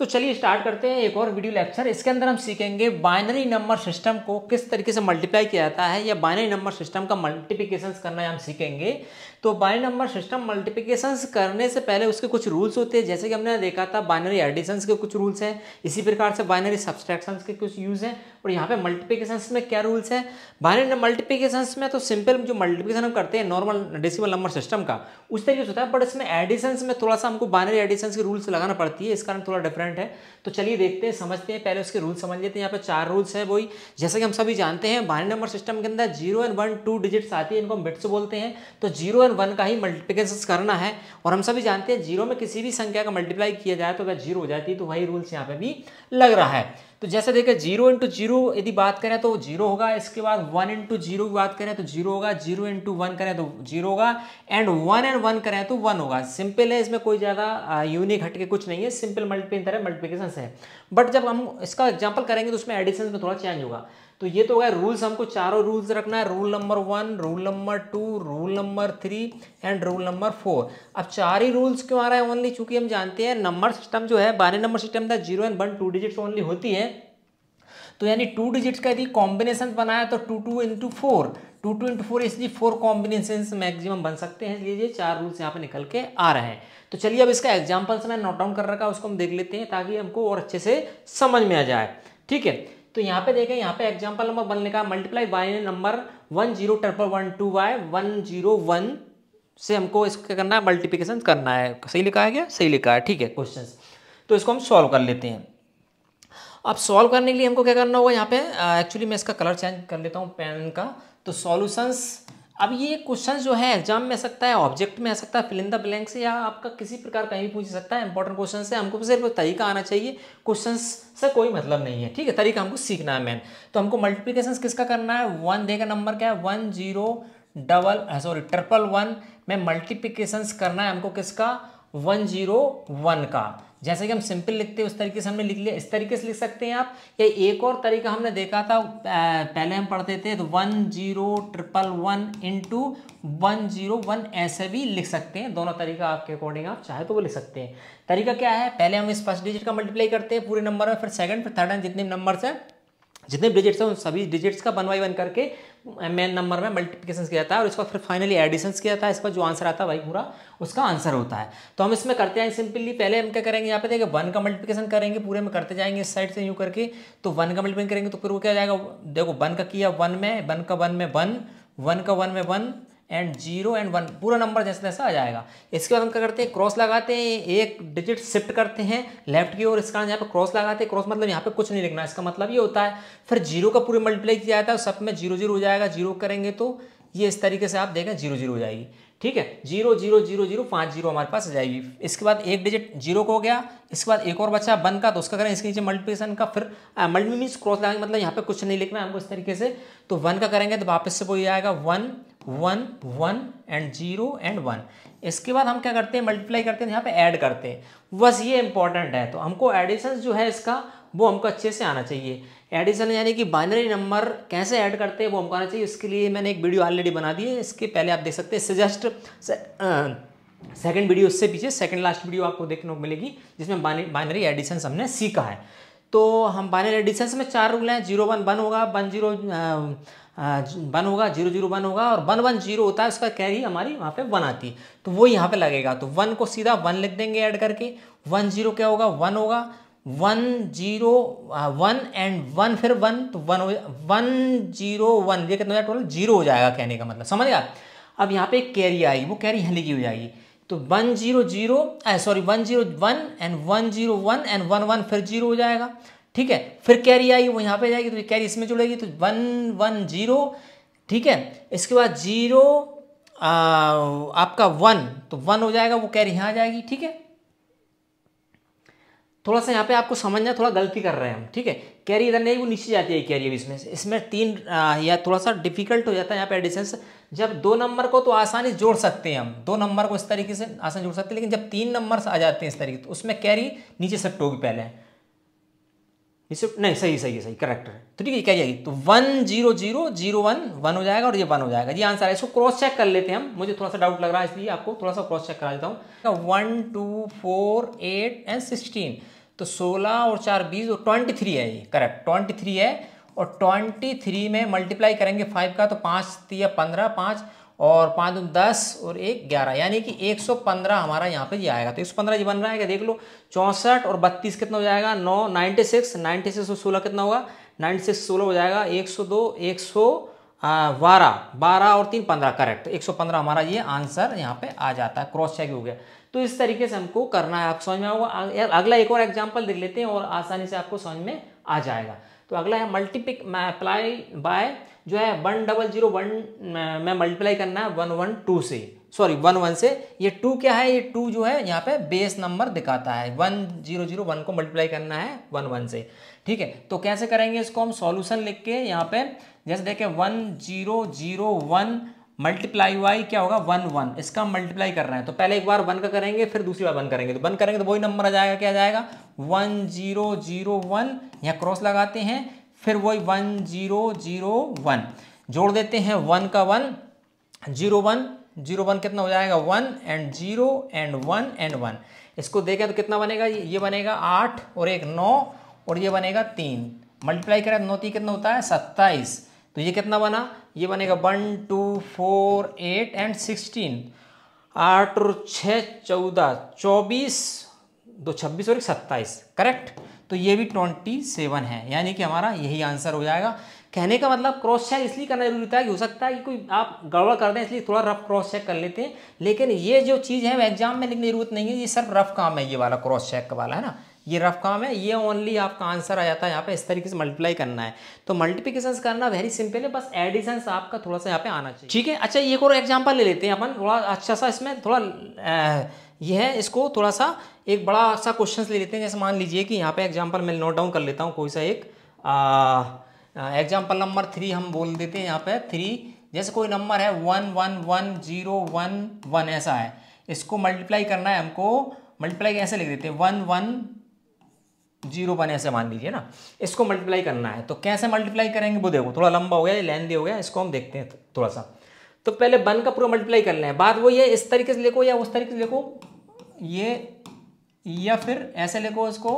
तो चलिए स्टार्ट करते हैं एक और वीडियो लेक्चर इसके अंदर हम सीखेंगे बाइनरी नंबर सिस्टम को किस तरीके से मल्टीप्लाई किया जाता है या बाइनरी नंबर सिस्टम का मल्टीप्लिकेशन करना हम सीखेंगे तो बाइनरी नंबर सिस्टम मल्टीप्लिकेशन करने से पहले उसके कुछ रूल्स होते हैं जैसे कि हमने देखा था बाइनरी एडिशंस के कुछ रूल्स हैं इसी प्रकार से बाइनरी सब्सट्रैक्शन के कुछ यूज़ हैं और यहाँ पे मल्टीप्लिकेशन में क्या रूल्स हैं बाइनरी मल्टीप्लिकेशन में तो सिंपल जो मल्टीप्लिकेशन हम करते हैं नॉर्मल डेसिमल नंबर सिस्टम का उस तरीके से होता है बट इसमें एडिशंस में थोड़ा सा हमको बाइनरी एडिशंस के रूल्स लगाना पड़ती है इस कारण थोड़ा डिफरेंट डिफरेंट है तो चलिए देखते हैं समझते हैं पहले उसके रूल समझ लेते हैं यहाँ पर चार रूल्स है वही जैसे कि हम सभी जानते हैं बाइनरी नंबर सिस्टम के अंदर zero and one two digits आती है इनको हम बिट्स बोलते हैं तो जीरो एंड वन का ही मल्टीप्लीकेशन करना है और हम सभी जानते हैं जीरो में किसी भी संख्या का मल्टीप्लाई किया जाए तो अगर जीरो हो जाती है तो वही रूल्स यहाँ पर भी लग रहा है तो जैसे देखें जीरो इंटू जीरो यदि बात करें तो जीरो होगा इसके बाद वन इंटू जीरो की बात करें तो जीरो होगा जीरो इंटू वन करें तो जीरो होगा एंड वन एंड वन करें तो वन होगा सिंपल है इसमें कोई ज़्यादा यूनिक हटके कुछ नहीं है सिंपल मल्टीपल तरह मल्टीप्लीकेशन है बट जब हम इसका एग्जाम्पल करेंगे तो उसमें एडिशन में थोड़ा चेंज होगा तो ये तो गए रूल्स हमको चारों रूल्स रखना है rule number one rule number two rule number three and rule number four अब चार ही रूल्स क्यों आ रहा है ओनली चूंकि हम जानते हैं नंबर सिस्टम जो है बारह नंबर सिस्टम था zero and one two digits only होती है तो यानी टू डिजिट्स का यदि कॉम्बिनेशन बनाया तो two two into four two two into four इसलिए फोर कॉम्बिनेशन मैक्सिमम बन सकते हैं इसलिए ये चार रूल्स यहाँ पे निकल के आ रहे हैं तो चलिए अब इसका एग्जाम्पल्स मैं नोट डाउन कर रखा उसको हम देख लेते हैं ताकि हमको और अच्छे से समझ में आ जाए ठीक है तो यहाँ पे देखें यहाँ पे एग्जाम्पल नंबर वन लिखा multiply by number one zero triple one two by one zero one से हमको इसका करना है मल्टीप्लीकेशन करना है सही लिखा है क्या सही लिखा है ठीक है क्वेश्चन तो इसको हम सॉल्व कर लेते हैं अब सॉल्व करने के लिए हमको क्या करना होगा यहाँ पे एक्चुअली uh, मैं इसका कलर चेंज कर लेता हूँ पेन का तो सॉल्यूशंस अब ये क्वेश्चन जो है एग्जाम में आ सकता है ऑब्जेक्ट में आ सकता है फिल इन द ब्लैंक से या आपका किसी प्रकार कहीं पूछ सकता है इंपॉर्टेंट क्वेश्चन से हमको सिर्फ तरीका आना चाहिए क्वेश्चन से कोई मतलब नहीं है ठीक है तरीका हमको सीखना है मैन तो हमको मल्टीप्लीकेशन किसका करना है वन देगा नंबर क्या है one zero double sorry triple one में मल्टीप्लीकेशन करना है हमको किसका वन जीरो वन का जैसे कि हम सिंपल लिखते हैं उस तरीके से हमने लिख लिया इस तरीके से लिख सकते हैं आप या एक और तरीका हमने देखा था पहले हम पढ़ते थे तो one zero triple one into one zero one ऐसे भी लिख सकते हैं दोनों तरीका आपके अकॉर्डिंग आप चाहे तो वो लिख सकते हैं तरीका क्या है पहले हम इस फर्स्ट डिजिट का मल्टीप्लाई करते हैं पूरे नंबर में फिर सेकंड फिर थर्ड एंड जितने नंबर है जितने डिजिट्स हैं उन सभी डिजिट्स का वन बाई वन करके मेन नंबर में मल्टीप्लीकेशन किया जाता है और इसका फिर फाइनली एडिशन किया जाता है इसका जो आंसर आता है वही पूरा उसका आंसर होता है तो हम इसमें करते हैं सिंपली पहले हम क्या करेंगे यहाँ पे देखिए वन का मल्टीप्लीकेशन करेंगे पूरे में करते जाएंगे इस साइड से यूँ करके तो वन का मल्टीप्लीकेशन करेंगे तो फिर वो क्या जाएगा देखो वन का किया वन में वन का वन में वन वन का वन में one and zero and one पूरा नंबर जैसे जैसा आ जाएगा इसके बाद हम क्या करते हैं क्रॉस लगाते हैं एक डिजिट शिफ्ट करते हैं लेफ्ट की ओर इस कारण यहाँ पे क्रॉस लगाते हैं क्रॉस मतलब यहाँ पे कुछ नहीं लिखना इसका मतलब ये होता है फिर जीरो का पूरे मल्टीप्लाई किया जाता है सब में जीरो जीरो हो जाएगा जीरो करेंगे तो ये इस तरीके से आप देखें जीरो जीरो हो जाएगी ठीक है जीरो जीरो जीरो जीरो पाँच जीरो हमारे पास आ जाएगी इसके बाद एक डिजिट जीरो को हो गया इसके बाद एक और बच्चा बन का तो उसका करें इसके नीचे मल्टीप्लिकेशन का फिर मल्टी मीन्स क्रॉस लगाएंगे मतलब यहाँ पे कुछ नहीं लिखना है हमको इस तरीके से तो वन का करेंगे तो वापस से वो ये आएगा one one one and zero and one इसके बाद हम क्या करते हैं मल्टीप्लाई करते हैं तो यहाँ पे ऐड करते हैं बस ये इंपॉर्टेंट है तो हमको एडिशन जो है इसका वो हमको अच्छे से आना चाहिए एडिशन यानी कि बाइनरी नंबर कैसे ऐड करते हैं वो हमको आना चाहिए इसके लिए मैंने एक वीडियो ऑलरेडी बना दी है इसके पहले आप देख सकते हैं सजेस्ट सेकेंड वीडियो उससे पीछे सेकेंड लास्ट वीडियो आपको देखने को मिलेगी जिसमें बाइनरी एडिशन हमने सीखा है तो हम बाइनरी एडिशन में चार रूल हैं जीरो वन वन होगा वन जीरो वन होगा जीरो जीरो वन होगा और वन वन जीरो होता है उसका कैरी हमारी वहाँ पे वन आती है तो वो यहाँ पे लगेगा तो वन को सीधा वन लिख देंगे ऐड करके वन जीरो क्या होगा वन होगा one zero one and one फिर वन तो वन हो वन जीरो वन ये कितना टोटल जीरो हो जाएगा कहने का मतलब समझ गया अब यहाँ पे एक कैरी आएगी वो कैरी हली की हो जाएगी तो one zero zero sorry one zero one and one zero one and one one फिर जीरो हो जाएगा ठीक है फिर कैरी आई वो यहाँ पे जाएगी तो कैरी इसमें जुड़ेगी तो वन वन जीरो ठीक है इसके बाद जीरो आ, आपका वन तो वन हो जाएगा वो कैरी यहाँ जाएगी ठीक है थोड़ा सा यहाँ पे आपको समझना थोड़ा गलती कर रहे हैं हम ठीक है कैरी इधर नहीं वो नीचे जाती है कैरी अभी इसमें इसमें तीन आ, या थोड़ा सा डिफिकल्ट हो जाता है यहाँ पे एडिशन जब दो नंबर को तो आसानी जोड़ सकते हैं हम दो नंबर को इस तरीके से आसानी जोड़ सकते हैं लेकिन जब तीन नंबर आ जाते हैं इस तरीके तो उसमें कैरी नीचे सेफ्ट होगी पहले सिर्फ नहीं सही सही है सही करेक्ट है तो ठीक है क्या जाएगी तो one zero zero zero one one हो जाएगा और ये वन हो जाएगा ये आंसर है इसको क्रॉस चेक कर लेते हैं हम मुझे थोड़ा सा डाउट लग रहा है इसलिए आपको थोड़ा सा क्रॉस चेक करा देता हूँ one two four eight and sixteen तो सोलह और चार बीस और ट्वेंटी थ्री है ये करेक्ट ट्वेंटी थ्री है और ट्वेंटी थ्री में मल्टीप्लाई करेंगे फाइव का तो पाँच या पंद्रह पाँच और पाँच दो दस और एक ग्यारह यानी कि एक सौ पंद्रह हमारा यहाँ पे ये आएगा तो एक सौ पंद्रह ये बन रहा है क्या देख लो चौंसठ और बत्तीस कितना हो जाएगा नौ नाइन्टी सिक्स नाइन्टी सिक्स और सोलह कितना होगा नाइन्टी सिक्स सोलह हो जाएगा एक सौ दो एक सौ बारह बारह और तीन पंद्रह करेक्ट एक सौ पंद्रह हमारा ये आंसर यहाँ पे आ जाता है क्रॉस चेक हो गया तो इस तरीके से हमको करना है आपको समझ में आओ अगला एक और एग्जाम्पल देख लेते हैं और आसानी से आपको समझ में आ जाएगा तो अगला है मल्टीपिक अप्लाई बाय जो है वन डबल जीरो वन में मल्टीप्लाई करना है वन वन टू से सॉरी वन वन से ये टू क्या है ये टू जो है यहाँ पे बेस नंबर दिखाता है वन जीरो जीरो वन को मल्टीप्लाई करना है वन वन से ठीक है तो कैसे करेंगे इसको हम सॉल्यूशन लिख के यहाँ पे जैसे देखें one zero zero one multiply by क्या होगा वन वन इसका मल्टीप्लाई कर रहे हैं तो पहले एक बार वन का करेंगे फिर दूसरी बार वन करेंगे तो वन करेंगे तो वही नंबर आ जाएगा क्या जाएगा वन जीरो जीरो वन यहाँ क्रॉस लगाते हैं फिर वही वन जीरो जीरो वन जोड़ देते हैं वन का one zero one zero one कितना हो जाएगा one and zero and one and one इसको देखें तो कितना बनेगा ये बनेगा आठ और एक नौ और ये बनेगा तीन मल्टीप्लाई करें तो नौ तीन कितना होता है सत्ताईस तो ये कितना बना ये बनेगा one two four eight and sixteen आठ और छः चौदह चौबीस दो छब्बीस और एक सत्ताईस करेक्ट तो ये भी ट्वेंटी सेवन है यानी कि हमारा यही आंसर हो जाएगा कहने का मतलब क्रॉस चेक इसलिए करना जरूरी था कि हो सकता है कि कोई आप गड़बड़ कर दें इसलिए थोड़ा रफ क्रॉस चेक कर लेते हैं लेकिन ये जो चीज़ है वो एग्जाम में लिखने की जरूरत नहीं है ये सिर्फ रफ काम है ये वाला क्रॉस चेक वाला है ना ये रफ काम है ये ओनली आपका आंसर आ जाता है यहाँ पे इस तरीके से मल्टीप्लाई करना है तो मल्टीप्लीकेशन करना वेरी सिंपल है बस एडिशन आपका थोड़ा सा यहाँ पे आना चाहिए ठीक है अच्छा एक और एग्जाम्पल ले लेते हैं अपन थोड़ा अच्छा सा इसमें थोड़ा ये है इसको थोड़ा सा एक बड़ा सा क्वेश्चन ले लेते हैं जैसे मान लीजिए कि यहाँ पे एग्जाम्पल मैं नोट डाउन कर लेता हूँ कोई सा एक एग्जाम्पल नंबर थ्री हम बोल देते हैं यहाँ पे थ्री जैसे कोई नंबर है one one one zero one one ऐसा है इसको मल्टीप्लाई करना है हमको मल्टीप्लाई ऐसे लिख देते हैं वन वन जीरो वन ऐसे मान लीजिए ना इसको मल्टीप्लाई करना है तो कैसे मल्टीप्लाई करेंगे वो देखो थोड़ा लंबा हो गया ये लेंदी हो गया इसको हम देखते हैं थोड़ा सा तो पहले वन का पूरा मल्टीप्लाई कर लें बाद वो ये इस तरीके से लिखो या उस तरीके से लिखो ये या फिर ऐसे लिखो इसको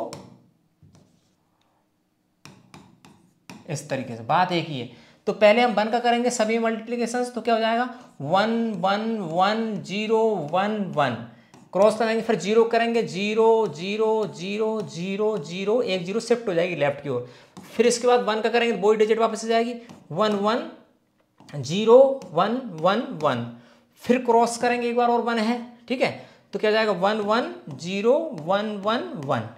इस तरीके से बात एक ही है तो पहले हम वन का करेंगे सभी मल्टीप्लीकेशन तो क्या हो जाएगा one one one zero one one cross का लाएंगे फिर जीरो करेंगे zero zero zero zero zero एक जीरो शिफ्ट हो जाएगी लेफ्ट की ओर फिर इसके बाद वन का करेंगे तो वही डिजिट वापस आ जाएगी one one zero one one one फिर क्रॉस करेंगे एक बार और वन है ठीक है तो क्या जाएगा one one zero one one one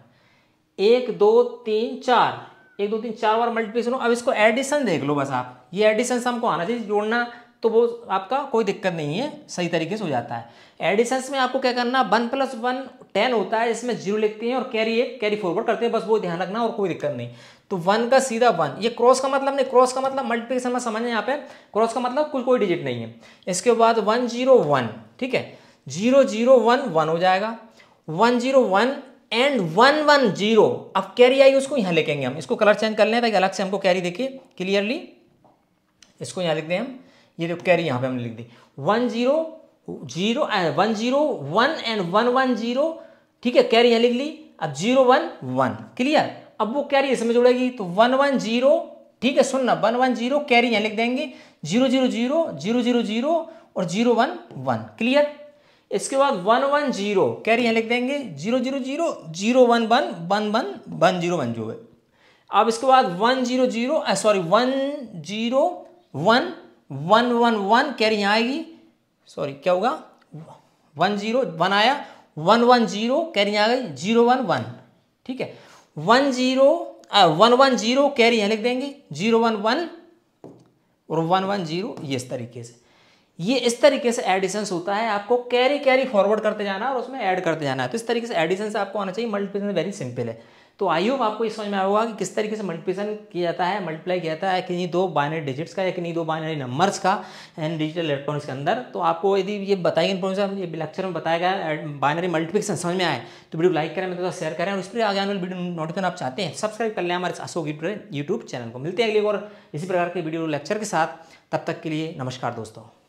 एक दो तीन चार एक दो तीन चार बार मल्टीप्लिकेशन हो अब इसको एडिशन देख लो बस आप ये एडिशन से हमको आना चाहिए जोड़ना तो वो आपका कोई दिक्कत नहीं है सही तरीके से हो जाता है एडिशंस में आपको क्या करना वन प्लस वन टेन होता है इसमें जीरो लिखते हैं और कैरी एक कैरी फॉरवर्ड करते हैं बस वो ध्यान रखना और कोई दिक्कत नहीं तो वन का सीधा वन ये क्रॉस का मतलब नहीं क्रॉस का मतलब मल्टीप्लिकेशन में समझना यहाँ पे क्रॉस का मतलब कुछ कोई डिजिट नहीं है इसके बाद वन जीरो वन ठीक है जीरो जीरो वन वन हो जाएगा one zero one and one one zero अब कैरी आई उसको यहाँ लिखेंगे हम इसको कलर चेंज कर लें ताकि अलग से हमको कैरी देखिए क्लियरली इसको यहाँ लिखते हैं हम ये जो कैरी यहां पे हमने लिख दी one zero zero one zero one and one one zero ठीक है कैरी यहां लिख ली अब जीरो वन वन क्लियर अब वो कैरी इसमें जुड़ेगी तो वन वन जीरो ठीक है सुनना वन वन जीरो कैरी यहां लिख देंगे zero zero zero zero zero zero और जीरो वन वन क्लियर इसके बाद वन वन जीरो कैरी यहां लिख देंगे zero zero zero zero one one one one one zero one जो है अब इसके बाद one zero zero sorry one zero one one one one carry यहाँ आएगी सॉरी क्या होगा वन जीरो वन आया वन वन जीरो कैरी यहाँ आ गई जीरो वन वन ठीक है one zero one one zero carry यहाँ लिख देंगे जीरो वन वन और वन वन जीरो ये इस तरीके से ये इस तरीके से एडिशंस होता है आपको कैरी कैरी फॉरवर्ड करते जाना और उसमें ऐड करते जाना है तो इस तरीके से एडिशन आपको आना चाहिए मल्टीप्लिकेशन वेरी सिंपल है तो आई होप आपको ये समझ में आया होगा कि किस तरीके से मल्टीप्लिकेशन किया जाता है मल्टीप्लाई किया जाता है किन्हीं दो बाइनरी डिजिट्स का या किन्हीं दो बाइनरी नंबर्स का एंड डिजिटल इलेक्ट्रॉनिक्स के अंदर तो आपको यदि ये बताई इन्फॉर्मेशन ये लेक्चर में बताया गया बाइनरी मल्टीप्लिकेशन समझ में आए तो वीडियो लाइक करें मतलब शेयर करें और उस पर आगे आने वाली वीडियो नोटिफिकेशन आप चाहते हैं सब्सक्राइब कर लें हमारे अशोक यूट्यूब चैनल को मिलते हैं अगले और इसी प्रकार के वीडियो लेक्चर के साथ तब तक के लिए नमस्कार दोस्तों